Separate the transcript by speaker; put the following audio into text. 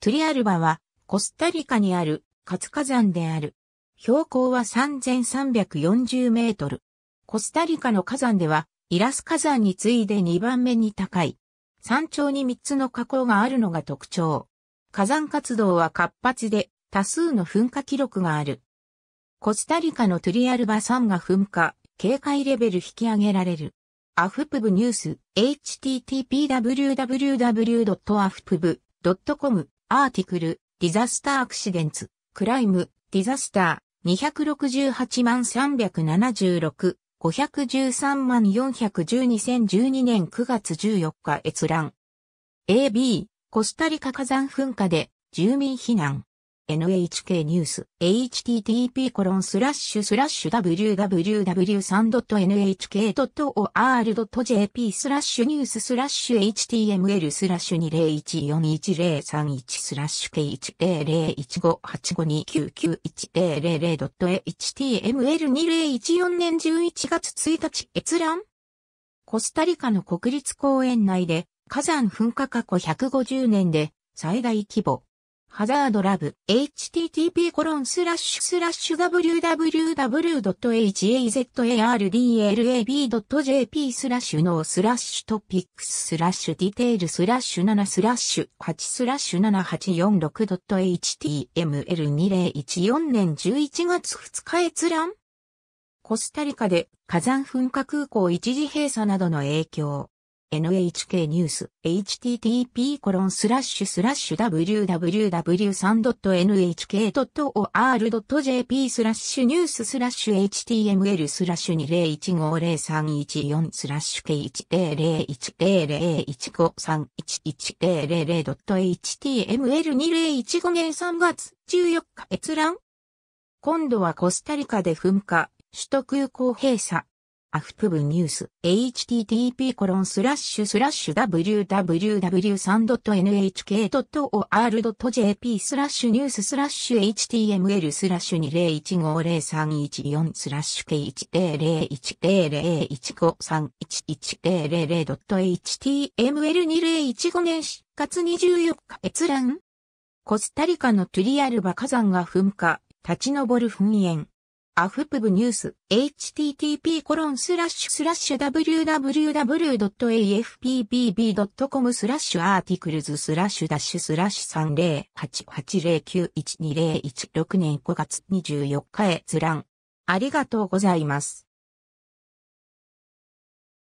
Speaker 1: トゥリアルバは、コスタリカにある活火山である。標高は3340メートル。コスタリカの火山では、イラス火山に次いで2番目に高い。山頂に3つの火口があるのが特徴。火山活動は活発で、多数の噴火記録がある。コスタリカのトゥリアルバ山が噴火、警戒レベル引き上げられる。アフプブニュース、http://www.afpb.com アーティクル、ディザスターアクシデンツ、クライム、ディザスター、268万376、513万412,012年9月14日閲覧。AB、コスタリカ火山噴火で住民避難。NHK ニュース http コロンスラッシュスラッシュ www3.nhk.or.jp スラッシュニューススラッシュ html スラッシュ20141031スラッシュ K1001585299100.html2014 年11月1日閲覧コスタリカの国立公園内で火山噴火過去150年で最大規模ハザードラブ、http コロンスラッシュスラッシュ www.hazardlab.jp スラッシュのスラッシュトピックススラッシュディテールスラッシュ7スラッシュ8スラッシュ 7846.html2014 年11月2日閲覧コスタリカで火山噴火空港一時閉鎖などの影響。NHK ニュース http コロンスラッシュスラッシュ www.3.nhk.or.jp スラッシュニューススラッシュ html スラッシュ20150314スラッシュ K10101531100.html2015 年3月14日閲覧今度はコスタリカで噴火首都空港閉鎖アフプブニュース、http コロンスラッシュスラッシュ www3.nhk.or.jp スラッシュニューススラッシュ html スラッシュ20150314スラッシュ K1010015311000.html2015 年4月24日閲覧コスタリカのトゥリアルバ火山が噴火、立ち上る噴煙。アフプブニュース http コロンスラッシュスラッシュ www.afpbb.com スラッシュアーティクルズスラッシュダッシュスラッシュ3088091201 6年5月24日へ閲覧。ありがとうございます。